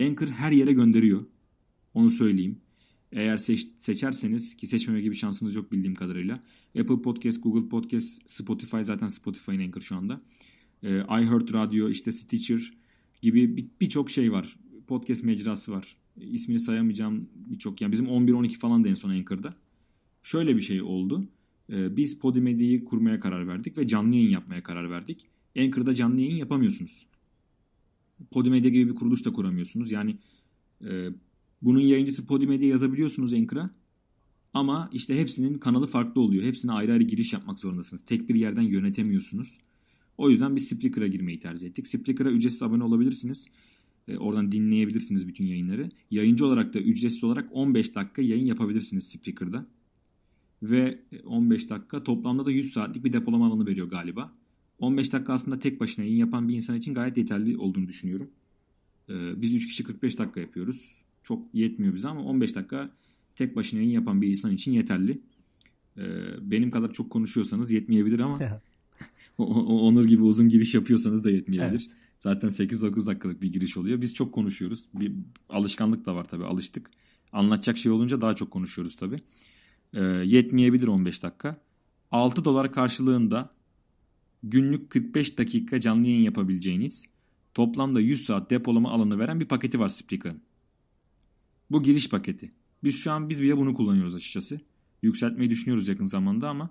Anchor her yere gönderiyor. Onu söyleyeyim. Eğer seç, seçerseniz ki seçmeme gibi şansınız yok bildiğim kadarıyla. Apple Podcast, Google Podcast, Spotify zaten Spotify'ın Anchor şu anda. E, iHeart Radio, işte Stitcher gibi birçok bir, bir şey var. Podcast mecrası var ismini sayamayacağım birçok yani bizim 11-12 falan da en son Anchor'da. Şöyle bir şey oldu. Ee, biz Podimedi'yi kurmaya karar verdik ve canlı yayın yapmaya karar verdik. Anchor'da canlı yayın yapamıyorsunuz. Podimedia gibi bir kuruluş da kuramıyorsunuz. Yani e, bunun yayıncısı Podimedia yazabiliyorsunuz Anchor'a. Ama işte hepsinin kanalı farklı oluyor. Hepsine ayrı ayrı giriş yapmak zorundasınız. Tek bir yerden yönetemiyorsunuz. O yüzden biz Spreaker'a girmeyi tercih ettik. Spreaker'a ücretsiz abone olabilirsiniz. E, oradan dinleyebilirsiniz bütün yayınları. Yayıncı olarak da ücretsiz olarak 15 dakika yayın yapabilirsiniz Spreaker'da. Ve 15 e, dakika toplamda da 100 saatlik bir depolama alanı veriyor galiba. 15 dakika aslında tek başına yayın yapan bir insan için gayet yeterli olduğunu düşünüyorum. E, biz 3 kişi 45 dakika yapıyoruz. Çok yetmiyor bize ama 15 dakika tek başına yayın yapan bir insan için yeterli. benim kadar çok konuşuyorsanız yetmeyebilir ama Onur gibi uzun giriş yapıyorsanız da yetmeyebilir. Evet. Zaten 8-9 dakikalık bir giriş oluyor. Biz çok konuşuyoruz. Bir alışkanlık da var tabii alıştık. Anlatacak şey olunca daha çok konuşuyoruz tabii. E, yetmeyebilir 15 dakika. 6 dolar karşılığında günlük 45 dakika canlı yayın yapabileceğiniz toplamda 100 saat depolama alanı veren bir paketi var Spreaker'ın. Bu giriş paketi. Biz şu an biz bile bunu kullanıyoruz açıkçası. Yükseltmeyi düşünüyoruz yakın zamanda ama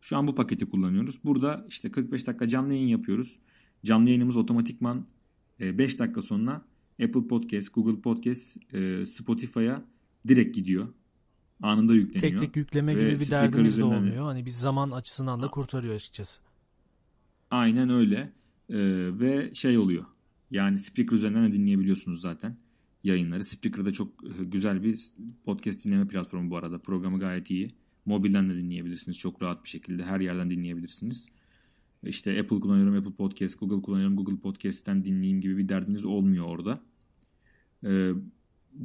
şu an bu paketi kullanıyoruz. Burada işte 45 dakika canlı yayın yapıyoruz. Canlı yayınımız otomatikman 5 e, dakika sonra Apple Podcast, Google Podcast, e, Spotify'a direkt gidiyor. Anında yükleniyor. Tek tek yükleme Ve gibi bir derdimiz de olmuyor. Hani biz zaman açısından da kurtarıyor açıkçası. Aynen öyle. E, ve şey oluyor. Yani Spreaker üzerinden de dinleyebiliyorsunuz zaten yayınları. Spreaker'da çok güzel bir podcast dinleme platformu bu arada. Programı gayet iyi. Mobilden de dinleyebilirsiniz çok rahat bir şekilde. Her yerden dinleyebilirsiniz işte Apple kullanıyorum Apple Podcast, Google kullanıyorum Google Podcast'ten dinleyeyim gibi bir derdiniz olmuyor orada. Ee,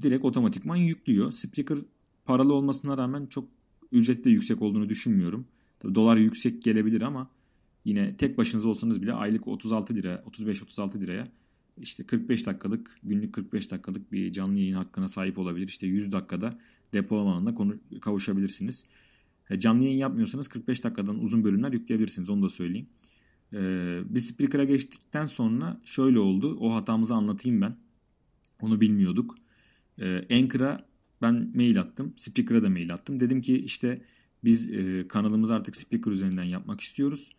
direkt otomatikman yüklüyor. Spreaker paralı olmasına rağmen çok ücret yüksek olduğunu düşünmüyorum. Tabii dolar yüksek gelebilir ama yine tek başınıza olsanız bile aylık 36 lira, 35-36 liraya işte 45 dakikalık, günlük 45 dakikalık bir canlı yayın hakkına sahip olabilir. İşte 100 dakikada depolama alanına kavuşabilirsiniz. E, canlı yayın yapmıyorsanız 45 dakikadan uzun bölümler yükleyebilirsiniz onu da söyleyeyim. Ee, biz Spreaker'a geçtikten sonra şöyle oldu. O hatamızı anlatayım ben. Onu bilmiyorduk. Ee, Anchor'a ben mail attım. Speaker'a da mail attım. Dedim ki işte biz e, kanalımızı artık Spreaker üzerinden yapmak istiyoruz.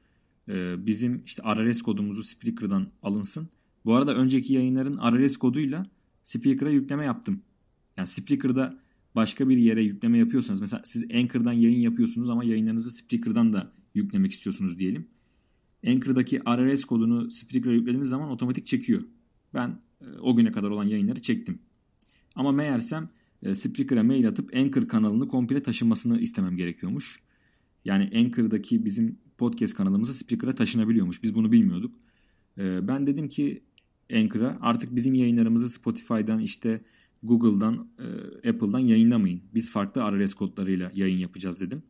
Ee, bizim işte RRS kodumuzu Spreaker'dan alınsın. Bu arada önceki yayınların RRS koduyla Spreaker'a yükleme yaptım. Yani Spreaker'da başka bir yere yükleme yapıyorsanız mesela siz Anchor'dan yayın yapıyorsunuz ama yayınlarınızı Spreaker'dan da yüklemek istiyorsunuz diyelim. Anchor'daki RRS kodunu Spreaker'a yüklediğiniz zaman otomatik çekiyor. Ben e, o güne kadar olan yayınları çektim. Ama meğersem e, Spreaker'a mail atıp Anchor kanalını komple taşımasını istemem gerekiyormuş. Yani Anchor'daki bizim podcast kanalımızı Spreaker'a taşınabiliyormuş. Biz bunu bilmiyorduk. E, ben dedim ki Anchor'a artık bizim yayınlarımızı Spotify'dan işte Google'dan, e, Apple'dan yayınlamayın. Biz farklı RSS kodlarıyla yayın yapacağız dedim.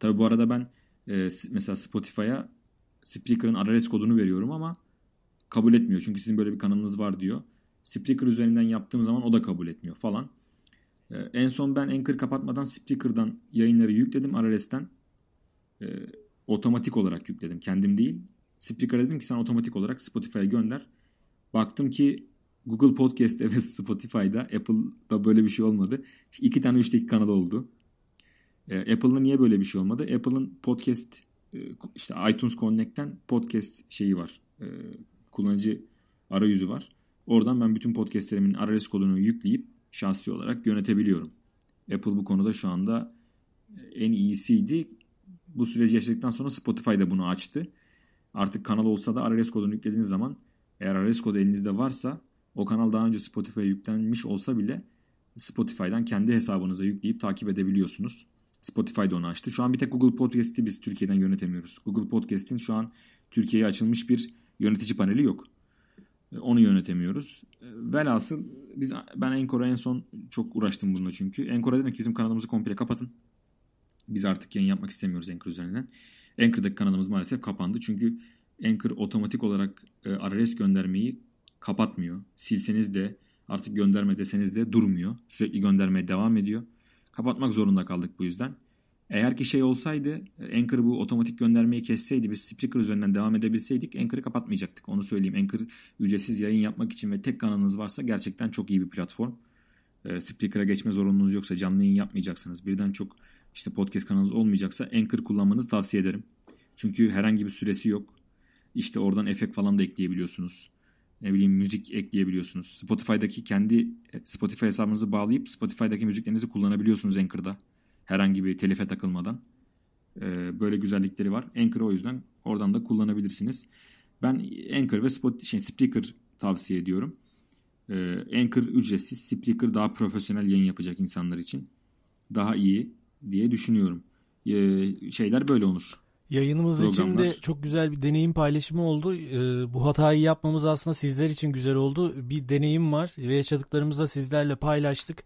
Tabi bu arada ben e, mesela Spotify'a Spreaker'ın RSS kodunu veriyorum ama kabul etmiyor. Çünkü sizin böyle bir kanalınız var diyor. Spreaker üzerinden yaptığım zaman o da kabul etmiyor falan. E, en son ben Anchor kapatmadan Spreaker'dan yayınları yükledim RSS'ten. E, otomatik olarak yükledim. Kendim değil. Spreaker'a dedim ki sen otomatik olarak Spotify'a gönder. Baktım ki Google Podcast'te ve Spotify'da Apple'da böyle bir şey olmadı. İki tane 3 dakika kanalı oldu. Ee, Apple'da niye böyle bir şey olmadı? Apple'ın podcast e, işte iTunes Connect'ten podcast şeyi var. Ee, kullanıcı arayüzü var. Oradan ben bütün podcastlerimin RSS kodunu yükleyip şahsi olarak yönetebiliyorum. Apple bu konuda şu anda e, en iyisiydi. Bu süreci yaşadıktan sonra Spotify da bunu açtı. Artık kanal olsa da RSS kodunu yüklediğiniz zaman eğer RSS kodu elinizde varsa o kanal daha önce Spotify'a yüklenmiş olsa bile Spotify'dan kendi hesabınıza yükleyip takip edebiliyorsunuz. Spotify da onu açtı. Şu an bir tek Google Podcast'i biz Türkiye'den yönetemiyoruz. Google Podcast'in şu an Türkiye'ye açılmış bir yönetici paneli yok. Ee, onu yönetemiyoruz. Ee, velhasıl biz ben Enkor'a en son çok uğraştım bununla çünkü. Enkor'a dedim ki bizim kanalımızı komple kapatın. Biz artık yayın yapmak istemiyoruz Enkor üzerinden. Anchor'daki kanalımız maalesef kapandı. Çünkü Anchor otomatik olarak e, RRS göndermeyi kapatmıyor. Silseniz de artık gönderme deseniz de durmuyor. Sürekli göndermeye devam ediyor. Kapatmak zorunda kaldık bu yüzden. Eğer ki şey olsaydı e, Anchor bu otomatik göndermeyi kesseydi biz Spreaker üzerinden devam edebilseydik Anchor'ı kapatmayacaktık. Onu söyleyeyim. Anchor ücretsiz yayın yapmak için ve tek kanalınız varsa gerçekten çok iyi bir platform. E, Spreaker'a geçme zorunluluğunuz yoksa canlı yayın yapmayacaksınız. Birden çok işte podcast kanalınız olmayacaksa Anchor kullanmanızı tavsiye ederim. Çünkü herhangi bir süresi yok. İşte oradan efekt falan da ekleyebiliyorsunuz ne bileyim müzik ekleyebiliyorsunuz. Spotify'daki kendi e, Spotify hesabınızı bağlayıp Spotify'daki müziklerinizi kullanabiliyorsunuz Anchor'da. Herhangi bir telife takılmadan. Ee, böyle güzellikleri var. Anchor'ı o yüzden oradan da kullanabilirsiniz. Ben Anchor ve Spotify, şey, Spreaker tavsiye ediyorum. Ee, Anchor ücretsiz. Spreaker daha profesyonel yayın yapacak insanlar için. Daha iyi diye düşünüyorum. Ee, şeyler böyle olur. Yayınımız için de çok güzel bir deneyim paylaşımı oldu. Ee, bu hatayı yapmamız aslında sizler için güzel oldu. Bir deneyim var ve yaşadıklarımızı da sizlerle paylaştık.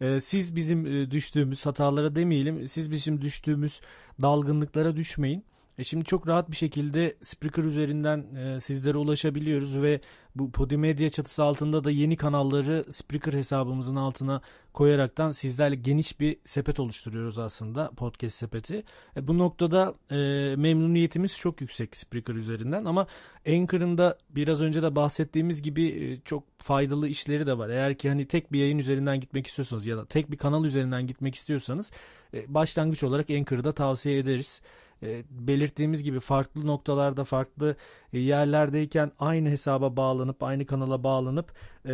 Ee, siz bizim e, düştüğümüz hatalara demeyelim. Siz bizim düştüğümüz dalgınlıklara düşmeyin. E şimdi çok rahat bir şekilde Spreaker üzerinden e, sizlere ulaşabiliyoruz ve bu Podimedia çatısı altında da yeni kanalları Spreaker hesabımızın altına koyaraktan sizlerle geniş bir sepet oluşturuyoruz aslında podcast sepeti. E, bu noktada e, memnuniyetimiz çok yüksek Spreaker üzerinden ama Anchor'ın da biraz önce de bahsettiğimiz gibi e, çok faydalı işleri de var. Eğer ki hani tek bir yayın üzerinden gitmek istiyorsanız ya da tek bir kanal üzerinden gitmek istiyorsanız e, başlangıç olarak Anchor'ı da tavsiye ederiz. E, belirttiğimiz gibi farklı noktalarda farklı e, yerlerdeyken aynı hesaba bağlanıp aynı kanala bağlanıp e,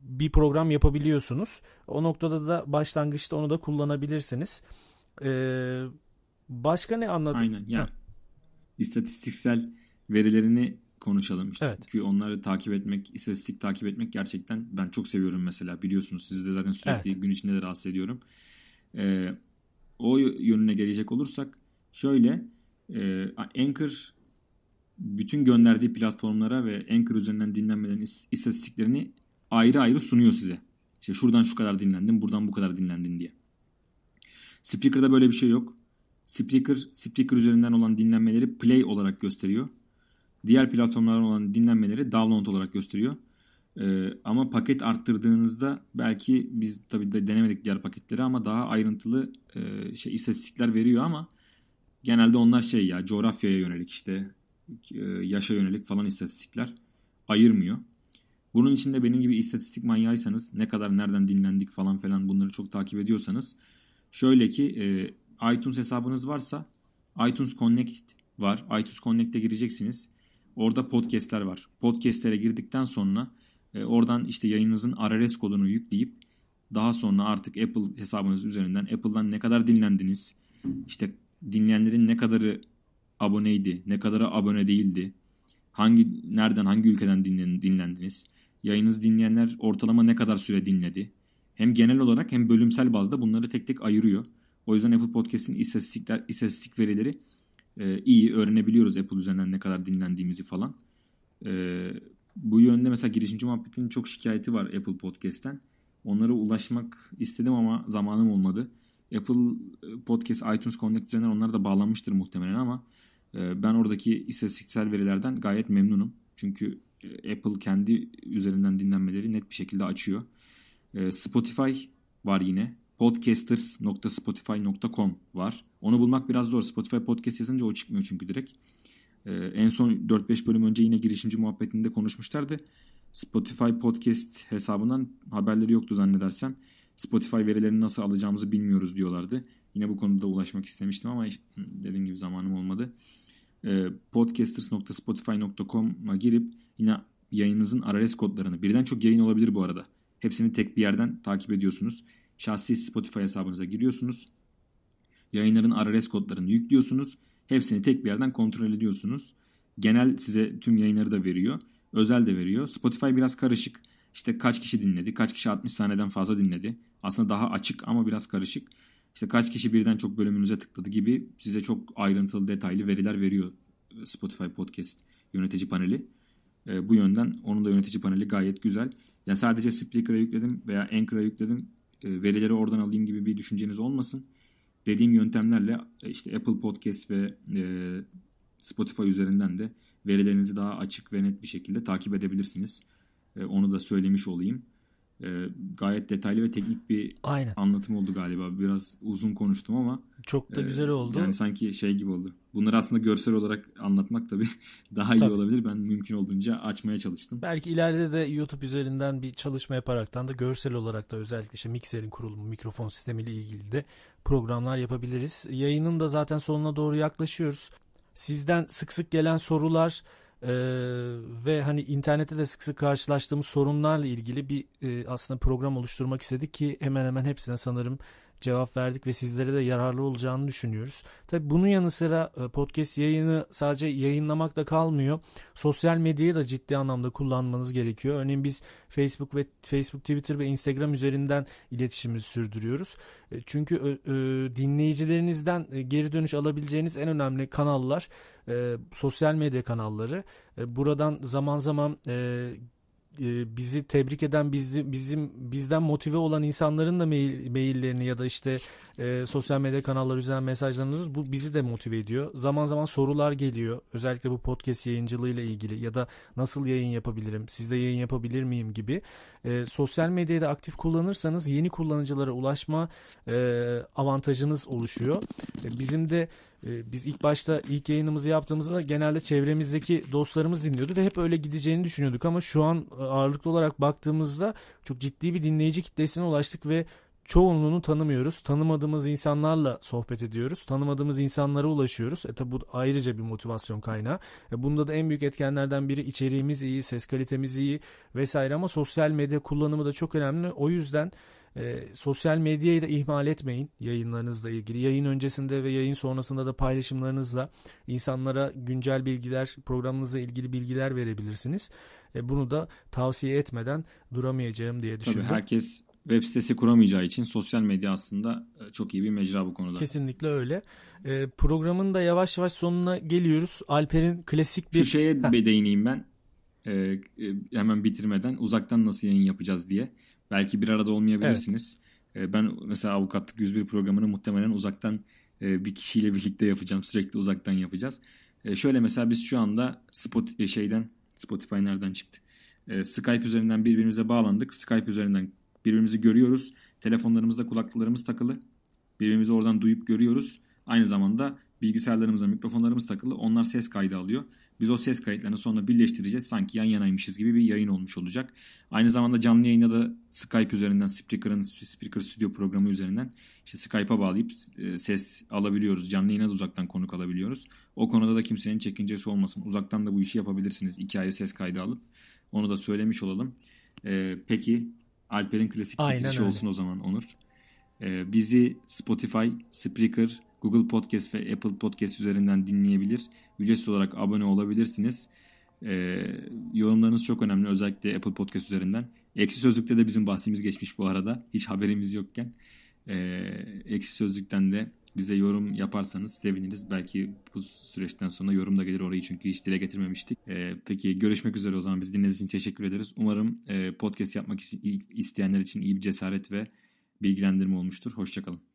bir program yapabiliyorsunuz. O noktada da başlangıçta onu da kullanabilirsiniz. Ee, başka ne anladın? Aynen yani Hı. verilerini konuşalım işte. Evet. Çünkü onları takip etmek, istatistik takip etmek gerçekten ben çok seviyorum mesela biliyorsunuz. Sizi de zaten sürekli evet. gün içinde de rahatsız ediyorum. Ee, o yönüne gelecek olursak şöyle e, Anchor bütün gönderdiği platformlara ve Anchor üzerinden dinlenmeden istatistiklerini ayrı ayrı sunuyor size. İşte şuradan şu kadar dinlendin, buradan bu kadar dinlendin diye. Spreaker'da böyle bir şey yok. Spreaker, Spreaker üzerinden olan dinlenmeleri play olarak gösteriyor. Diğer platformlardan olan dinlenmeleri download olarak gösteriyor. Ee, ama paket arttırdığınızda belki biz tabii de denemedik diğer paketleri ama daha ayrıntılı e, şey istatistikler veriyor ama genelde onlar şey ya coğrafyaya yönelik işte e, yaşa yönelik falan istatistikler ayırmıyor. Bunun için de benim gibi istatistik manyağıysanız ne kadar nereden dinlendik falan falan bunları çok takip ediyorsanız şöyle ki e, iTunes hesabınız varsa iTunes Connect var. iTunes Connect'e gireceksiniz. Orada podcast'ler var. Podcast'lere girdikten sonra e, oradan işte yayınınızın RRS kodunu yükleyip daha sonra artık Apple hesabınız üzerinden Apple'dan ne kadar dinlendiniz, işte dinleyenlerin ne kadarı aboneydi, ne kadarı abone değildi, hangi nereden hangi ülkeden dinlendiniz, yayınız dinleyenler ortalama ne kadar süre dinledi. Hem genel olarak hem bölümsel bazda bunları tek tek ayırıyor. O yüzden Apple Podcast'in istatistikler, istatistik verileri e, iyi öğrenebiliyoruz Apple üzerinden ne kadar dinlendiğimizi falan. E, bu yönde mesela girişimci muhabbetinin çok şikayeti var Apple Podcast'ten. Onlara ulaşmak istedim ama zamanım olmadı. Apple e, Podcast, iTunes Connect üzerinden onlar da bağlanmıştır muhtemelen ama e, ben oradaki istatistiksel verilerden gayet memnunum. Çünkü e, Apple kendi üzerinden dinlenmeleri net bir şekilde açıyor. Spotify var yine. Podcasters.spotify.com var. Onu bulmak biraz zor. Spotify podcast yazınca o çıkmıyor çünkü direkt. Ee, en son 4-5 bölüm önce yine girişimci muhabbetinde konuşmuşlardı. Spotify podcast hesabından haberleri yoktu zannedersem. Spotify verilerini nasıl alacağımızı bilmiyoruz diyorlardı. Yine bu konuda ulaşmak istemiştim ama dediğim gibi zamanım olmadı. Ee, podcasters.spotify.com'a girip yine yayınınızın RRS kodlarını birden çok yayın olabilir bu arada. Hepsini tek bir yerden takip ediyorsunuz. Şahsi Spotify hesabınıza giriyorsunuz. Yayınların RRS kodlarını yüklüyorsunuz Hepsini tek bir yerden kontrol ediyorsunuz. Genel size tüm yayınları da veriyor. Özel de veriyor. Spotify biraz karışık. İşte kaç kişi dinledi, kaç kişi 60 saniyeden fazla dinledi. Aslında daha açık ama biraz karışık. İşte kaç kişi birden çok bölümünüze tıkladı gibi size çok ayrıntılı, detaylı veriler veriyor Spotify Podcast yönetici paneli. E, bu yönden onun da yönetici paneli gayet güzel. Yani sadece Spreaker'a yükledim veya Anchor'a yükledim. E, verileri oradan alayım gibi bir düşünceniz olmasın dediğim yöntemlerle e, işte Apple Podcast ve e, Spotify üzerinden de verilerinizi daha açık ve net bir şekilde takip edebilirsiniz. E, onu da söylemiş olayım. Ee, gayet detaylı ve teknik bir Aynen. anlatım oldu galiba. Biraz uzun konuştum ama. Çok da e, güzel oldu. Yani sanki şey gibi oldu. Bunları aslında görsel olarak anlatmak tabii daha iyi olabilir. Ben mümkün olduğunca açmaya çalıştım. Belki ileride de YouTube üzerinden bir çalışma yaparaktan da görsel olarak da özellikle işte mikserin kurulumu, mikrofon sistemiyle ilgili de programlar yapabiliriz. Yayının da zaten sonuna doğru yaklaşıyoruz. Sizden sık sık gelen sorular ee, ve hani internette de sık sık karşılaştığımız sorunlarla ilgili bir e, aslında program oluşturmak istedik ki hemen hemen hepsine sanırım cevap verdik ve sizlere de yararlı olacağını düşünüyoruz. Tabii bunun yanı sıra e, podcast yayını sadece yayınlamakla kalmıyor. Sosyal medyayı da ciddi anlamda kullanmanız gerekiyor. Örneğin biz Facebook ve Facebook, Twitter ve Instagram üzerinden iletişimimizi sürdürüyoruz. E, çünkü e, dinleyicilerinizden geri dönüş alabileceğiniz en önemli kanallar sosyal medya kanalları. Buradan zaman zaman e, bizi tebrik eden bizi, bizim bizden motive olan insanların da mail, maillerini ya da işte e, sosyal medya kanalları üzerinden mesajlarını alıyoruz. Bu bizi de motive ediyor. Zaman zaman sorular geliyor. Özellikle bu podcast yayıncılığıyla ilgili ya da nasıl yayın yapabilirim? Sizde yayın yapabilir miyim gibi. E, sosyal medyayı da aktif kullanırsanız yeni kullanıcılara ulaşma e, avantajınız oluşuyor. E, bizim de ee, biz ilk başta ilk yayınımızı yaptığımızda genelde çevremizdeki dostlarımız dinliyordu ve hep öyle gideceğini düşünüyorduk ama şu an e, ağırlıklı olarak baktığımızda çok ciddi bir dinleyici kitlesine ulaştık ve çoğunluğunu tanımıyoruz. Tanımadığımız insanlarla sohbet ediyoruz. Tanımadığımız insanlara ulaşıyoruz. E tabi bu ayrıca bir motivasyon kaynağı. E bunda da en büyük etkenlerden biri içeriğimiz iyi, ses kalitemiz iyi vesaire ama sosyal medya kullanımı da çok önemli. O yüzden e, sosyal medyayı da ihmal etmeyin yayınlarınızla ilgili. Yayın öncesinde ve yayın sonrasında da paylaşımlarınızla insanlara güncel bilgiler, programınızla ilgili bilgiler verebilirsiniz. E, bunu da tavsiye etmeden duramayacağım diye düşünüyorum. Tabii herkes web sitesi kuramayacağı için sosyal medya aslında e, çok iyi bir mecra bu konuda. Kesinlikle öyle. E, programın da yavaş yavaş sonuna geliyoruz. Alper'in klasik bir... Şu şeye değineyim ben. E, e, hemen bitirmeden uzaktan nasıl yayın yapacağız diye. Belki bir arada olmayabilirsiniz. Evet. E, ben mesela Avukatlık 101 programını muhtemelen uzaktan e, bir kişiyle birlikte yapacağım. Sürekli uzaktan yapacağız. E, şöyle mesela biz şu anda Spot e, şeyden Spotify nereden çıktı? E, Skype üzerinden birbirimize bağlandık. Skype üzerinden birbirimizi görüyoruz. Telefonlarımızda kulaklıklarımız takılı. Birbirimizi oradan duyup görüyoruz. Aynı zamanda bilgisayarlarımıza mikrofonlarımız takılı. Onlar ses kaydı alıyor. Biz o ses kayıtlarını sonra birleştireceğiz. Sanki yan yanaymışız gibi bir yayın olmuş olacak. Aynı zamanda canlı yayına da Skype üzerinden, Spreaker'ın Spreaker Studio programı üzerinden işte Skype'a bağlayıp e, ses alabiliyoruz. Canlı yayına da uzaktan konuk alabiliyoruz. O konuda da kimsenin çekincesi olmasın. Uzaktan da bu işi yapabilirsiniz. İki ayrı ses kaydı alıp. Onu da söylemiş olalım. Ee, peki Alper'in klasik bitirişi olsun o zaman Onur. Ee, bizi Spotify, Spreaker, Google Podcast ve Apple Podcast üzerinden dinleyebilir. Ücretsiz olarak abone olabilirsiniz. Ee, yorumlarınız çok önemli özellikle Apple Podcast üzerinden. Eksi Sözlük'te de bizim bahsimiz geçmiş bu arada. Hiç haberimiz yokken. Ee, Ekşi Sözlük'ten de bize yorum yaparsanız seviniriz. Belki bu süreçten sonra yorum da gelir orayı çünkü hiç dile getirmemiştik. Ee, peki görüşmek üzere o zaman. Biz dinlediğiniz için teşekkür ederiz. Umarım e, podcast yapmak için isteyenler için iyi bir cesaret ve bilgilendirme olmuştur. Hoşçakalın.